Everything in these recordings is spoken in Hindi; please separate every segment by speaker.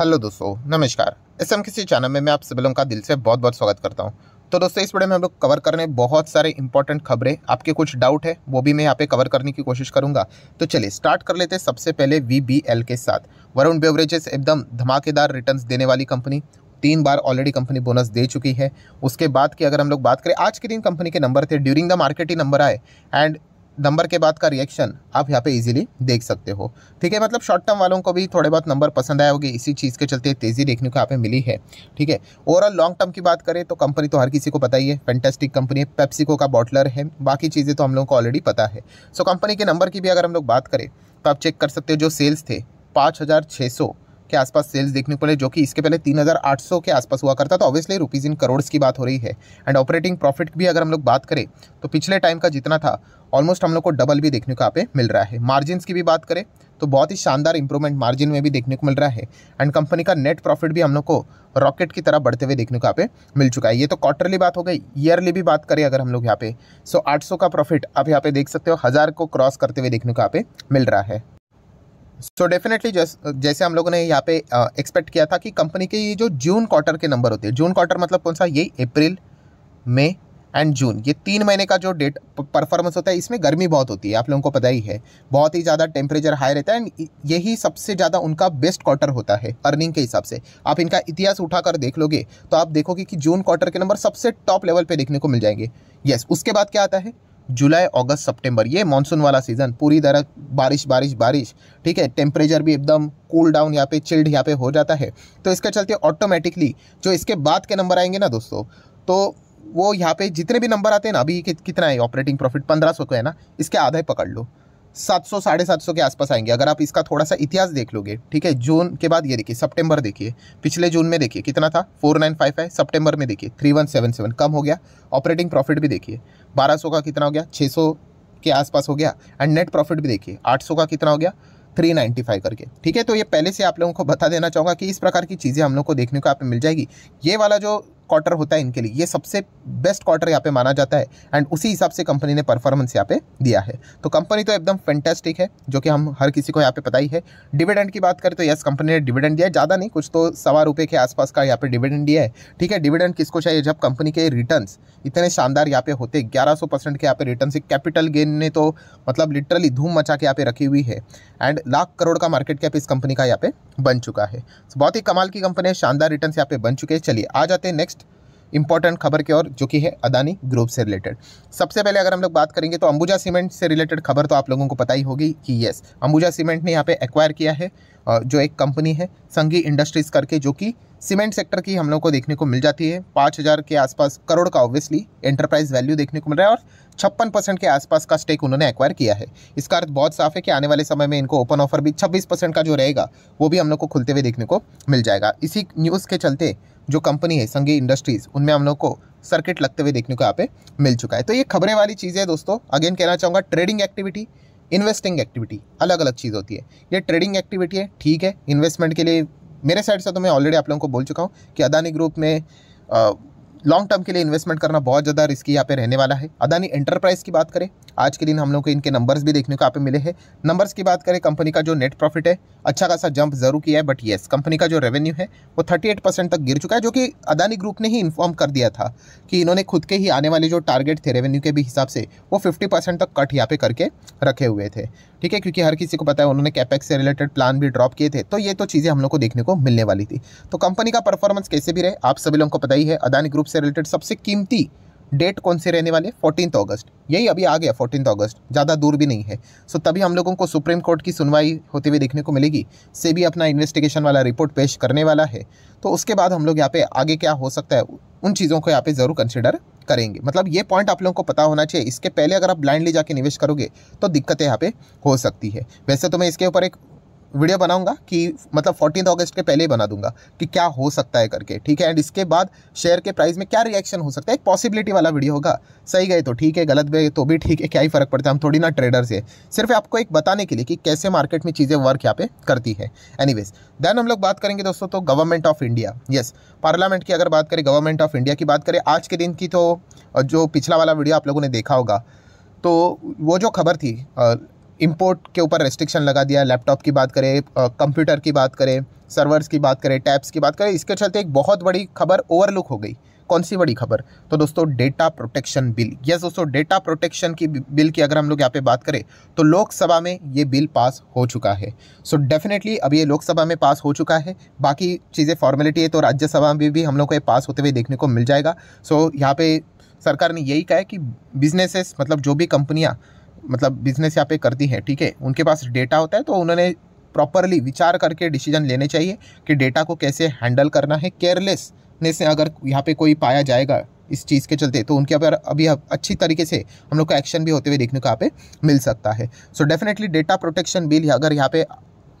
Speaker 1: हेलो दोस्तों नमस्कार एस एम किसी चैनल में मैं आप सभी लोगों का दिल से बहुत बहुत स्वागत करता हूं तो दोस्तों इस वीडियो में हम लोग कवर करने बहुत सारे इंपॉर्टेंट खबरें आपके कुछ डाउट है वो भी मैं यहाँ पे कवर करने की कोशिश करूंगा तो चलिए स्टार्ट कर लेते हैं सबसे पहले वी के साथ वरुण बेवरेजेस एकदम धमाकेदार रिटर्न देने वाली कंपनी तीन बार ऑलरेडी कंपनी बोनस दे चुकी है उसके बाद की अगर हम लोग बात करें आज के दिन कंपनी के नंबर थे ड्यूरिंग द मार्केट ही नंबर आए एंड नंबर के बाद का रिएक्शन आप यहाँ पे इजीली देख सकते हो ठीक है मतलब शॉर्ट टर्म वालों को भी थोड़े बहुत नंबर पसंद आए होगी इसी चीज़ के चलते तेज़ी देखने को यहाँ पे मिली है ठीक है ओवरऑल लॉन्ग टर्म की बात करें तो कंपनी तो हर किसी को पता ही है फैंटेस्टिक कंपनी है पेप्सिको का बॉटलर है बाकी चीज़ें तो हम लोग को ऑलरेडी पता है सो कंपनी के नंबर की भी अगर हम लोग बात करें तो आप चेक कर सकते हो जो सेल्स थे पाँच के आसपास सेल्स देखने को मिले जो कि इसके पहले 3,800 के आसपास हुआ करता तो ऑब्वियसली रुपीज़ इन करोड़्स की बात हो रही है एंड ऑपरेटिंग प्रॉफिट भी अगर हम लोग बात करें तो पिछले टाइम का जितना था ऑलमोस्ट हम लोग को डबल भी देखने को यहाँ पे मिल रहा है मार्जिन की भी बात करें तो बहुत ही शानदार इंप्रूवमेंट मार्जिन में भी देखने को मिल रहा है एंड कंपनी का नेट प्रॉफिट भी हम लोग को रॉकेट की तरह बढ़ते हुए देखने को यहाँ पे मिल चुका है ये तो क्वार्टरली बात हो गई ईयरली भी बात करें अगर हम लोग यहाँ पे सो आठ 800 का प्रॉफिट आप यहाँ पे देख सकते हो हज़ार को क्रॉस करते हुए देखने को यहाँ पे मिल रहा है सो so डेफिनेटली जैसे हम लोगों ने यहाँ पे एक्सपेक्ट किया था कि कंपनी के ये जो जून क्वार्टर के नंबर होते हैं जून क्वार्टर मतलब कौन सा ये अप्रैल मई एंड जून ये तीन महीने का जो डेट परफॉर्मेंस होता है इसमें गर्मी बहुत होती है आप लोगों को पता ही है बहुत ही ज़्यादा टेम्परेचर हाई रहता है एंड यही सबसे ज़्यादा उनका बेस्ट क्वार्टर होता है अर्निंग के हिसाब से आप इनका इतिहास उठाकर देख लोगे तो आप देखोगे कि जून क्वार्टर के नंबर सबसे टॉप लेवल पर देखने को मिल जाएंगे यस उसके बाद क्या आता है जुलाई अगस्त सितंबर ये मानसून वाला सीज़न पूरी तरह बारिश बारिश बारिश ठीक है टेम्परेचर भी एकदम कूल डाउन यहाँ पे चिल्ड यहाँ पे हो जाता है तो इसके चलते ऑटोमेटिकली जो इसके बाद के नंबर आएंगे ना दोस्तों तो वो यहाँ पे जितने भी नंबर आते हैं ना अभी कितना है ऑपरेटिंग प्रॉफिट पंद्रह सौ है ना इसके आधा ही पकड़ लो सात सौ साढ़े सात सौ के आसपास आएंगे अगर आप इसका थोड़ा सा इतिहास देख लोगे ठीक है जून के बाद ये देखिए सितंबर देखिए पिछले जून में देखिए कितना था फोर नाइन फाइव है सितंबर में देखिए थ्री वन सेवन सेवन कम हो गया ऑपरेटिंग प्रॉफिट भी देखिए बारह सौ का कितना हो गया छः सौ के आसपास हो गया एंड नेट प्रॉफिट भी देखिए आठ सौ का कितना हो गया थ्री नाइन्टी फाइव करके ठीक है तो ये पहले से आप लोगों को बता देना चाहूँगा कि इस प्रकार की चीज़ें हम लोग को देखने को आप मिल जाएगी ये वाला जो क्वार्टर होता है इनके लिए ये सबसे बेस्ट क्वार्टर यहाँ पे माना जाता है एंड उसी हिसाब से कंपनी ने परफॉर्मेंस यहाँ पे दिया है तो कंपनी तो एकदम फैंटेस्टिक है जो कि हम हर किसी को यहाँ पे पता ही है डिविडेंड की बात करें तो यस कंपनी ने डिविडेंड दिया ज़्यादा नहीं कुछ तो सवा रुपये के आसपास का यहाँ पे डिविडेंड दिया है ठीक है डिविडेंड किसको चाहिए जब कंपनी के रिटर्न इतने शानदार यहाँ पे होते ग्यारह सौ परसेंट के यहाँ पे रिटर्न से कैपिटल गेन ने तो मतलब लिटरली धूम मचा के यहाँ पे रखी हुई है एंड लाख करोड़ का मार्केट कैप इस कंपनी का यहाँ पे बन चुका है तो बहुत ही कमाल की कंपनी है शानदार रिटर्न यहाँ पे बन चुके हैं चलिए आ जाते हैं नेक्स्ट इंपॉर्टेंट खबर की ओर जो कि है अदानी ग्रुप से रिलेटेड सबसे पहले अगर हम लोग बात करेंगे तो अंबुजा सीमेंट से रिलेटेड खबर तो आप लोगों को पता ही होगी कि येस अंबुजा सीमेंट ने यहाँ पे एक्वायर किया है जो एक कंपनी है संगी इंडस्ट्रीज़ करके जो कि सीमेंट सेक्टर की हम लोग को देखने को मिल जाती है पाँच हज़ार के आसपास करोड़ का ऑब्वियसली एंटरप्राइज वैल्यू देखने को मिल रहा है और छप्पन परसेंट के आसपास का स्टेक उन्होंने एक्वायर किया है इसका अर्थ बहुत साफ है कि आने वाले समय में इनको ओपन ऑफर भी छब्बीस परसेंट का जो रहेगा वो भी हम लोग को खुलते हुए देखने को मिल जाएगा इसी न्यूज़ के चलते जो कंपनी है संगी इंडस्ट्रीज़ उनमें हम लोग को सर्किट लगते हुए देखने को यहाँ पे मिल चुका है तो ये खबरें वाली चीज़ें दोस्तों अगेन कहना चाहूँगा ट्रेडिंग एक्टिविटी इन्वेस्टिंग एक्टिविटी अलग अलग चीज़ होती है ये ट्रेडिंग एक्टिविटी है ठीक है इन्वेस्टमेंट के लिए मेरे साइड से तो मैं ऑलरेडी आप लोगों को बोल चुका हूँ कि अदानी ग्रुप में लॉन्ग टर्म के लिए इन्वेस्टमेंट करना बहुत ज़्यादा रिस्की यहाँ पे रहने वाला है अदानी एंटरप्राइज की बात करें आज के दिन हम लोग को इनके नंबर्स भी देखने को यहाँ पे मिले हैं नंबर्स की बात करें कंपनी का जो नेट प्रॉफिट है अच्छा खासा जंप जरूर किया है बट येस कंपनी का जो रेवेन्यू है वो थर्टी परसेंट तक गिर चुका है जो कि अदानी ग्रुप ने ही इन्फॉर्म कर दिया था कि इन्होंने खुद के ही आने वाले जो टारगेट थे रेवेन्यू के भी हिसाब से वो फिफ्टी तक कट यहाँ पे करके रखे हुए थे ठीक है क्योंकि हर किसी को पता है उन्होंने कैपेक्स से रिलेटेड प्लान भी ड्रॉप किए थे तो ये तो चीज़ें हम लोग को देखने को मिलने वाली थी तो कंपनी का परफॉर्मेंस कैसे भी रहे आप सभी लोगों को पता ही है अदानी ग्रुप से रिलेटेड सबसे कीमती डेट कौन से रहने वाले फोर्टीन अगस्त यही अभी आ गया फोर्टीन अगस्त ज़्यादा दूर भी नहीं है सो तभी हम लोगों को सुप्रीम कोर्ट की सुनवाई होते हुए देखने को मिलेगी से भी अपना इन्वेस्टिगेशन वाला रिपोर्ट पेश करने वाला है तो उसके बाद हम लोग यहाँ पे आगे क्या हो सकता है उन चीज़ों को यहाँ पे ज़रूर कंसिडर करेंगे मतलब ये पॉइंट आप लोगों को पता होना चाहिए इसके पहले अगर आप ब्लाइंडली जाके निवेश करोगे तो दिक्कतें यहाँ पे हो सकती है वैसे तो मैं इसके ऊपर एक वीडियो बनाऊंगा कि मतलब फोर्टीन अगस्त के पहले ही बना दूंगा कि क्या हो सकता है करके ठीक है एंड इसके बाद शेयर के प्राइस में क्या रिएक्शन हो सकता है एक पॉसिबिलिटी वाला वीडियो होगा सही गए तो ठीक है गलत गए तो भी ठीक है क्या ही फ़र्क पड़ता है हम थोड़ी ना ट्रेडर्स है सिर्फ आपको एक बताने के लिए कि कैसे मार्केट में चीज़ें वर्क यहाँ पे करती है एनी देन हम लोग बात करेंगे दोस्तों तो government of India yes parliament की अगर बात करें गवर्नमेंट ऑफ इंडिया की बात करें आज के दिन की तो जो पिछला वाला वीडियो आप लोगों ने देखा होगा तो वो जो खबर थी इंपोर्ट के ऊपर रेस्ट्रिक्शन लगा दिया लैपटॉप की बात करें कंप्यूटर की बात करें सर्वर्स की बात करें टैब्स की बात करें इसके चलते एक बहुत बड़ी खबर ओवरलुक हो गई कौन सी बड़ी खबर तो दोस्तों डेटा प्रोटेक्शन बिल यस दोस्तों डेटा प्रोटेक्शन की बिल की अगर हम लोग यहाँ पे बात करें तो लोकसभा में ये बिल पास हो चुका है सो so डेफिनेटली अब ये लोकसभा में पास हो चुका है बाकी चीज़ें फॉर्मेलिटी है तो राज्यसभा में भी, भी हम लोग को ये पास होते हुए देखने को मिल जाएगा सो so, यहाँ पे सरकार ने यही कहा है कि बिजनेसेस मतलब जो भी कंपनियाँ मतलब बिजनेस यहाँ पे करती है ठीक है उनके पास डेटा होता है तो उन्होंने प्रॉपरली विचार करके डिसीजन लेने चाहिए कि डेटा को कैसे हैंडल करना है केयरलेसनेस अगर यहाँ पे कोई पाया जाएगा इस चीज़ के चलते तो उनके अगर अभी अच्छी तरीके से हम लोग को एक्शन भी होते हुए देखने को यहाँ पे मिल सकता है so definitely data protection bill अगर यहाँ पे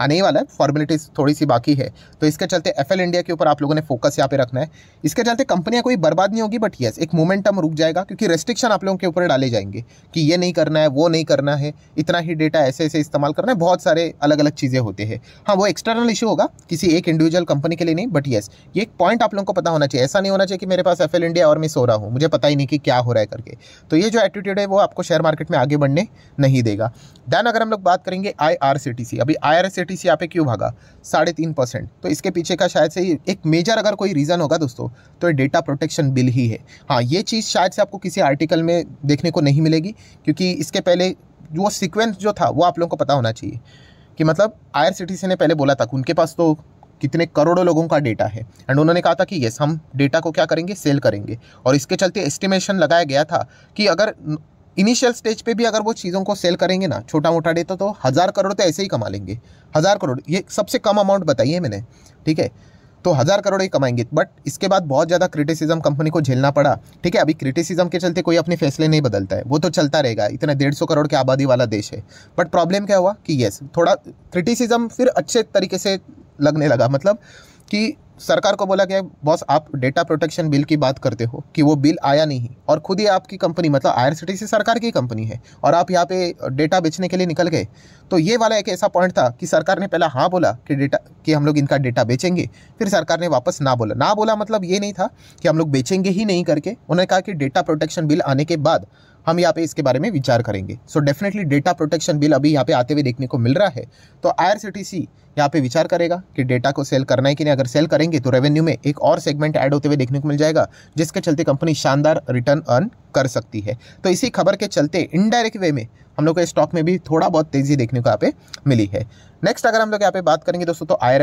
Speaker 1: आने ही वाला है फॉर्मेलिटीज़ थोड़ी सी बाकी है तो इसके चलते एफ इंडिया के ऊपर आप लोगों ने फोकस यहाँ पे रखना है इसके चलते कंपनियाँ कोई बर्बाद नहीं होगी बट येस एक मोमेंटम रुक जाएगा क्योंकि रेस्ट्रिक्शन आप लोगों के ऊपर डाले जाएंगे कि ये नहीं करना है वो नहीं करना है इतना ही डेटा ऐसे ऐसे इस्तेमाल करना है बहुत सारे अलग अलग चीज़ें होते हैं हाँ वो एक्सटर्नल इशू होगा किसी एक इंडिविजुअल कंपनी के लिए नहीं बट येस ये एक पॉइंट आप लोगों को पता होना चाहिए ऐसा नहीं होना चाहिए कि मेरे पास एफ इंडिया और मैं सो रहा हूँ मुझे पता ही नहीं कि क्या हो रहा है करके तो ये जो एटीट्यूड है वो आपको शेयर मार्केट में आगे बढ़ने नहीं देगा दैन अगर हम लोग बात करेंगे I R C T C अभी आई आर सी एस यहाँ पे क्यों भागा साढ़े तीन परसेंट तो इसके पीछे का शायद से ही एक मेजर अगर कोई रीज़न होगा दोस्तों तो ये डेटा प्रोटेक्शन बिल ही है हाँ ये चीज़ शायद से आपको किसी आर्टिकल में देखने को नहीं मिलेगी क्योंकि इसके पहले वो सिक्वेंस जो था वो आप लोगों को पता होना चाहिए कि मतलब आई ने पहले बोला था उनके पास तो कितने करोड़ों लोगों का डेटा है एंड उन्होंने कहा था कि यस हम डेटा को क्या करेंगे सेल करेंगे और इसके चलते एस्टिमेशन लगाया गया था कि अगर इनिशियल स्टेज पे भी अगर वो चीज़ों को सेल करेंगे ना छोटा मोटा डेटा तो हज़ार करोड़ तो ऐसे ही कमा लेंगे हज़ार करोड़ ये सबसे कम अमाउंट बताइए मैंने ठीक है तो हज़ार करोड़ ही कमाएंगे बट इसके बाद बहुत ज़्यादा क्रिटिसिज्म कंपनी को झेलना पड़ा ठीक है अभी क्रिटिसिज्म के चलते कोई अपने फैसले नहीं बदलता है वो तो चलता रहेगा इतना डेढ़ सौ करोड़ की आबादी वाला देश है बट प्रॉब्लम क्या हुआ कि येस थोड़ा क्रिटिसिज्म फिर अच्छे तरीके से लगने लगा मतलब कि सरकार को बोला गया बॉस आप डेटा प्रोटेक्शन बिल की बात करते हो कि वो बिल आया नहीं और खुद ही आपकी कंपनी मतलब आई आर सरकार की कंपनी है और आप यहाँ पे डेटा बेचने के लिए निकल गए तो ये वाला एक ऐसा पॉइंट था कि सरकार ने पहला हाँ बोला कि डेटा कि हम लोग इनका डेटा बेचेंगे फिर सरकार ने वापस ना बोला ना बोला मतलब ये नहीं था कि हम लोग बेचेंगे ही नहीं करके उन्होंने कहा कि डेटा प्रोटेक्शन बिल आने के बाद हम यहाँ पे इसके बारे में विचार करेंगे so definitely data protection bill अभी यहाँ पे आते हुए देखने को मिल रहा है तो I R C T C यहाँ पे विचार करेगा कि डेटा को सेल करना है कि नहीं अगर सेल करेंगे तो रेवेन्यू में एक और सेगमेंट ऐड होते हुए देखने को मिल जाएगा जिसके चलते कंपनी शानदार रिटर्न अर्न कर सकती है तो इसी खबर के चलते इनडायरेक्ट वे में हम लोग को स्टॉक में भी थोड़ा बहुत तेज़ी देखने को यहाँ पे मिली है नेक्स्ट अगर हम लोग यहाँ पे बात करेंगे दोस्तों तो आई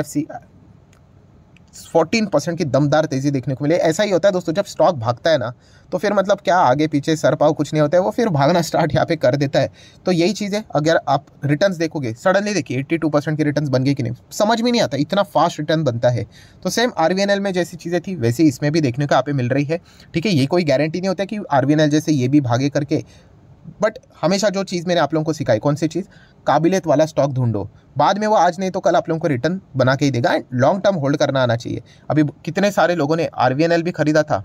Speaker 1: फोर्टीन परसेंट की दमदार तेज़ी देखने को मिली ऐसा ही होता है दोस्तों जब स्टॉक भागता है ना तो फिर मतलब क्या आगे पीछे सर पाओ कुछ नहीं होता है वो फिर भागना स्टार्ट यहाँ पे कर देता है तो यही चीज़ें अगर आप रिटर्न्स देखोगे सडनली देखिए 82 परसेंट के रिटर्न्स बन गए कि नहीं समझ में नहीं आता इतना फास्ट रिटर्न बनता है तो सेम आर में जैसी चीज़ें थी वैसे इसमें भी देखने को आप मिल रही है ठीक है ये कोई गारंटी नहीं होता कि आर जैसे ये भी भागे करके बट हमेशा जो चीज़ मैंने आप लोगों को सिखाई कौन सी चीज़ काबिलियत वाला स्टॉक ढूंढो बाद में वो आज नहीं तो कल आप लोगों को रिटर्न बना के ही देगा एंड लॉन्ग टर्म होल्ड करना आना चाहिए अभी कितने सारे लोगों ने आर भी खरीदा था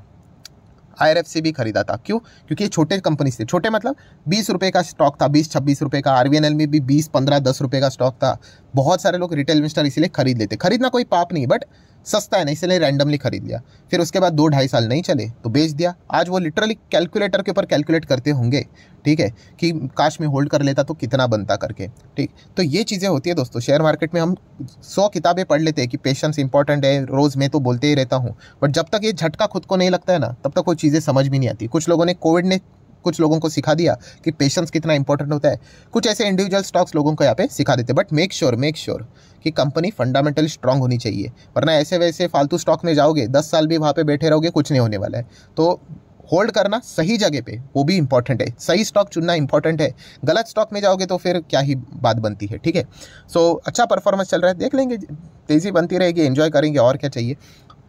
Speaker 1: आई भी खरीदा था क्यों क्योंकि ये छोटे कंपनीज थे छोटे मतलब बीस रुपये का स्टॉक था बीस छब्बीस रुपये का आर में भी बीस पंद्रह दस रुपये का स्टॉक था बहुत सारे लोग रिटेल इन्वेस्टर इसीलिए खरीद लेते खरीदना कोई पाप नहीं बट सस्ता है ना इसलिए रैंडमली खरीद लिया फिर उसके बाद दो ढाई साल नहीं चले तो बेच दिया आज वो लिटरली कैलकुलेटर के ऊपर कैलकुलेट करते होंगे ठीक है कि काश में होल्ड कर लेता तो कितना बनता करके ठीक तो ये चीज़ें होती है दोस्तों शेयर मार्केट में हम सौ किताबें पढ़ लेते हैं कि पेशेंस इंपॉर्टेंट है रोज़ मैं तो बोलते ही रहता हूँ बट जब तक ये झटका खुद को नहीं लगता है ना तब तक वो चीज़ें समझ भी नहीं आती कुछ लोगों ने कोविड ने कुछ लोगों को सिखा दिया कि पेशेंस कितना इंपॉर्टेंट होता है कुछ ऐसे इंडिविजुअल स्टॉक्स लोगों को यहाँ पे सिखा देते but make sure make sure कि कंपनी फंडामेंटली स्ट्रांग होनी चाहिए वरना ऐसे वैसे फालतू स्टॉक में जाओगे दस साल भी वहाँ पे बैठे रहोगे कुछ नहीं होने वाला है तो होल्ड करना सही जगह पे वो भी इंपॉर्टेंट है सही स्टॉक चुनना इंपॉर्टेंट है गलत स्टॉक में जाओगे तो फिर क्या ही बात बनती है ठीक है सो अच्छा परफॉर्मेंस चल रहा है देख लेंगे तेज़ी बनती रहेगी एंजॉय करेंगे और क्या चाहिए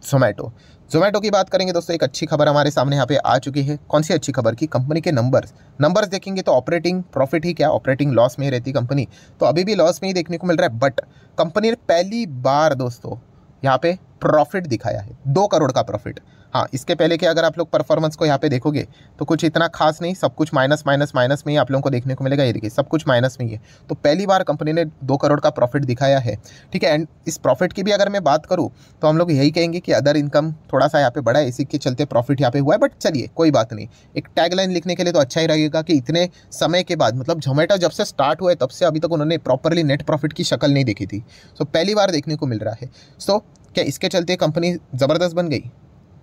Speaker 1: जोमेटो जोमेटो की बात करेंगे दोस्तों एक अच्छी खबर हमारे सामने यहाँ पे आ चुकी है कौन सी अच्छी खबर की कंपनी के नंबर्स नंबर्स देखेंगे तो ऑपरेटिंग प्रॉफिट ही क्या ऑपरेटिंग लॉस में ही रहती कंपनी तो अभी भी लॉस में ही देखने को मिल रहा है बट कंपनी ने पहली बार दोस्तों यहाँ पे प्रॉफिट दिखाया है दो करोड़ का प्रॉफिट हाँ इसके पहले कि अगर आप लोग परफॉर्मेंस को यहाँ पे देखोगे तो कुछ इतना खास नहीं सब कुछ माइनस माइनस माइनस में ही आप लोगों को देखने को मिलेगा ये देखिए सब कुछ माइनस में ही है तो पहली बार कंपनी ने दो करोड़ का प्रॉफिट दिखाया है ठीक है एंड इस प्रॉफिट की भी अगर मैं बात करूँ तो हम लोग यही कहेंगे कि अदर इनकम थोड़ा सा यहाँ पे बढ़ा है इसी के चलते प्रॉफिट यहाँ पे हुआ है बट चलिए कोई बात नहीं एक टैगलाइन लिखने के लिए तो अच्छा ही रहेगा कि इतने समय के बाद मतलब जोमेटो जब से स्टार्ट हुआ है तब से अभी तक उन्होंने प्रॉपरली नेट प्रॉफिट की शक्ल नहीं देखी थी सो पहली बार देखने को मिल रहा है सो क्या इसके चलते कंपनी ज़बरदस्त बन गई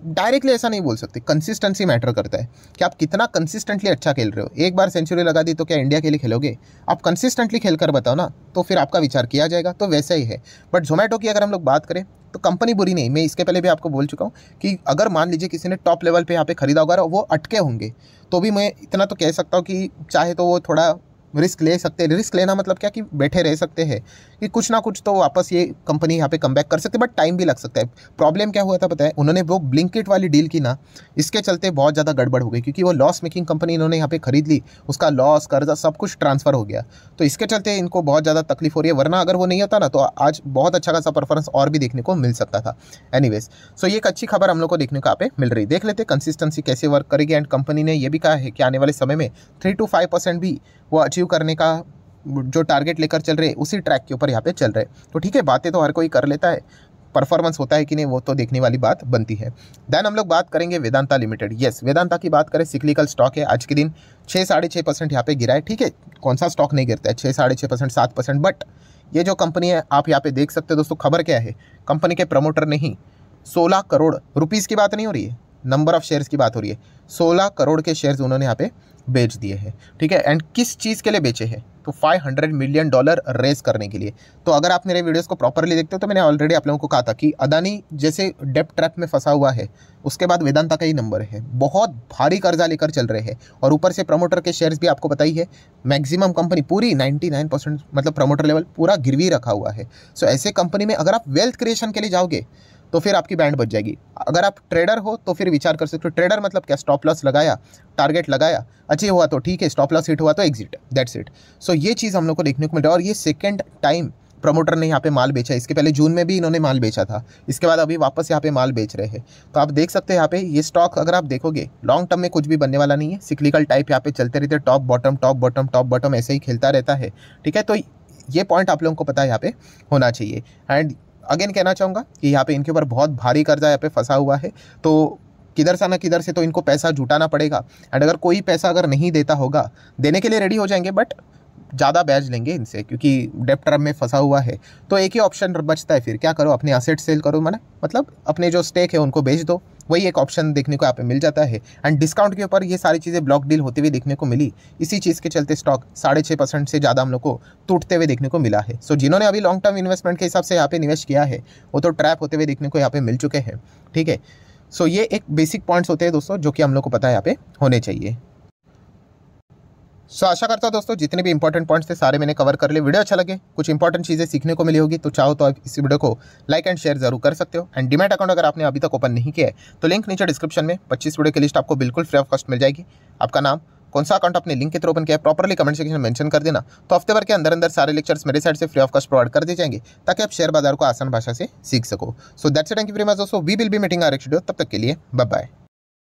Speaker 1: डायरेक्टली ऐसा नहीं बोल सकते कंसिस्टेंसी मैटर करता है कि आप कितना कंसिस्टेंटली अच्छा खेल रहे हो एक बार सेंचुरी लगा दी तो क्या इंडिया के लिए खेलोगे आप कंसिस्टेंटली खेल कर बताओ ना तो फिर आपका विचार किया जाएगा तो वैसा ही है बट जोमेटो की अगर हम लोग बात करें तो कंपनी बुरी नहीं मैं इसके पहले भी आपको बोल चुका हूँ कि अगर मान लीजिए किसी ने टॉप लेवल पे यहाँ पे खरीदा होगा और वो अटके होंगे तो भी मैं इतना तो कह सकता हूँ कि चाहे तो वो थोड़ा रिस्क ले सकते हैं रिस्क लेना मतलब क्या कि बैठे रह सकते हैं कि कुछ ना कुछ तो वापस ये कंपनी यहाँ पे कम बैक कर सकते बट टाइम भी लग सकता है प्रॉब्लम क्या हुआ था पता है उन्होंने वो ब्लिंकिट वाली डील की ना इसके चलते बहुत ज़्यादा गड़बड़ हो गई क्योंकि वो लॉस मेकिंग कंपनी इन्होंने यहाँ पे खरीद ली उसका लॉस कर्जा सब कुछ ट्रांसफर हो गया तो इसके चलते इनको बहुत ज़्यादा तकलीफ हो रही है वरना अगर वो नहीं होता ना तो आज बहुत अच्छा खासा परफॉर्मेंस और भी देखने को मिल सकता था एनी सो ये एक अच्छी खबर हम लोग को देखने को आप मिल रही देख लेते कंसिस्टेंसी कैसे वर्क करेगी एंड कंपनी ने यह भी कहा है कि आने वाले समय में थ्री टू फाइव भी वो अचीव अचीव करने का जो टारगेट लेकर चल रहे उसी ट्रैक के ऊपर यहाँ पे चल रहे तो ठीक है बातें तो हर कोई कर लेता है परफॉर्मेंस होता है कि नहीं वो तो देखने वाली बात बनती है देन हम लोग बात करेंगे वेदांता लिमिटेड यस वेदांता की बात करें सिक्लिकल स्टॉक है आज के दिन छः साढ़े छः परसेंट यहाँ पे गिरा है ठीक है कौन सा स्टॉक नहीं गिरता है छः साढ़े छः परसेंट सात परसेंट बट ये जो कंपनी है आप यहाँ पे देख सकते हो दोस्तों खबर क्या है कंपनी के प्रमोटर ने ही सोलह करोड़ रुपीज़ की बात नहीं हो रही है नंबर ऑफ़ शेयर्स की बात हो रही है सोलह करोड़ के शेयर्स उन्होंने यहाँ पे बेच दिए हैं ठीक है एंड किस चीज़ के लिए बेचे हैं तो 500 मिलियन डॉलर रेस करने के लिए तो अगर आप मेरे वीडियोस को प्रॉपरली देखते हो तो मैंने ऑलरेडी आप लोगों को कहा था कि अदानी जैसे डेप ट्रैप में फंसा हुआ है उसके बाद वेदांता का ही नंबर है बहुत भारी कर्जा लेकर चल रहे हैं और ऊपर से प्रमोटर के शेयर्स भी आपको बताई है मैक्सिमम कंपनी पूरी 99 परसेंट मतलब प्रमोटर लेवल पूरा गिरवी रखा हुआ है सो ऐसे कंपनी में अगर आप वेल्थ क्रिएशन के लिए जाओगे तो फिर आपकी बैंड बच जाएगी अगर आप ट्रेडर हो तो फिर विचार कर सकते हो ट्रेडर मतलब क्या स्टॉप लॉस लगाया टारगेट लगाया अच्छे हुआ तो ठीक है स्टॉप लॉस हिट हुआ तो एग्जिट दैट्स इट सो ये चीज़ हम लोग को देखने को मिल रहा है और ये सेकेंड टाइम प्रमोटर ने यहाँ पे माल बेचा इसके पहले जून में भी इन्होंने माल बेचा था इसके बाद अभी वापस यहाँ पे माल बेच रहे हैं तो आप देख सकते हैं यहाँ पे ये स्टॉक अगर आप देखोगे लॉन्ग टर्म में कुछ भी बनने वाला नहीं है सिक्लिकल टाइप यहाँ पे चलते रहते top bottom top bottom top bottom ऐसे ही खेलता रहता है ठीक है तो ये पॉइंट आप लोगों को पता है यहाँ पे होना चाहिए एंड अगेन कहना चाहूँगा कि यहाँ पे इनके ऊपर बहुत भारी कर्जा यहाँ पे फंसा हुआ है तो किधर से ना किधर से तो इनको पैसा जुटाना पड़ेगा एंड अगर कोई पैसा अगर नहीं देता होगा देने के लिए रेडी हो जाएंगे बट ज़्यादा ब्याज लेंगे इनसे क्योंकि डेप्ट टर्म में फंसा हुआ है तो एक ही ऑप्शन बचता है फिर क्या करो अपने असेट सेल करो मैंने मतलब अपने जो स्टेक है उनको बेच दो वही एक ऑप्शन देखने को यहाँ पे मिल जाता है एंड डिस्काउंट के ऊपर ये सारी चीज़ें ब्लॉक डील होते हुए देखने को मिली इसी चीज़ के चलते स्टॉक साढ़े छः परसेंट से ज़्यादा हम लोग को टूटते हुए देखने को मिला है सो so, जिन्होंने अभी लॉन्ग टर्म इन्वेस्टमेंट के हिसाब से यहाँ पे निवेश किया है वो तो ट्रैप होते हुए देखने को यहाँ पे मिल चुके हैं ठीक है सो so, ये एक बेसिक पॉइंट्स होते हैं दोस्तों जो कि हम लोग को पता है यहाँ पे होने चाहिए सो so, आशा करता हूँ दोस्तों जितने भी इंपॉर्टेंट पॉइंट्स थे सारे मैंने कवर कर लिए वीडियो अच्छा लगे कुछ इंपॉर्टेंट चीज़ें सीखने को मिली होगी तो चाहो तो आप इस वीडियो को लाइक एंड शेयर जरूर कर सकते हो एंड डिमेट अकाउंट अगर आपने अभी तक ओपन नहीं किया है तो लिंक नीचे डिस्क्रिप्शन में पच्चीस वीडियो की लिस्ट आपको बिल्कुल फ्री ऑफ कॉस्ट मिल जाएगी आपका नाम कौन सा अकाउंट आपने लिंक के थ्रू ओपन किया प्रॉपरली कमेंट सेक्शन में मेंशन कर देना तो हफ्ते भर के अंदर अंदर सारे लेक्चर्स मेरे साइड से फ्री ऑफ कॉस्ट प्रोवाइड कर दिए जाएंगे ताकि आप शेयर बाजार को आसान भाषा से सीख सको so that's thank you very much दोस्तों we will be meeting R X तब तक के लिए बाय बाय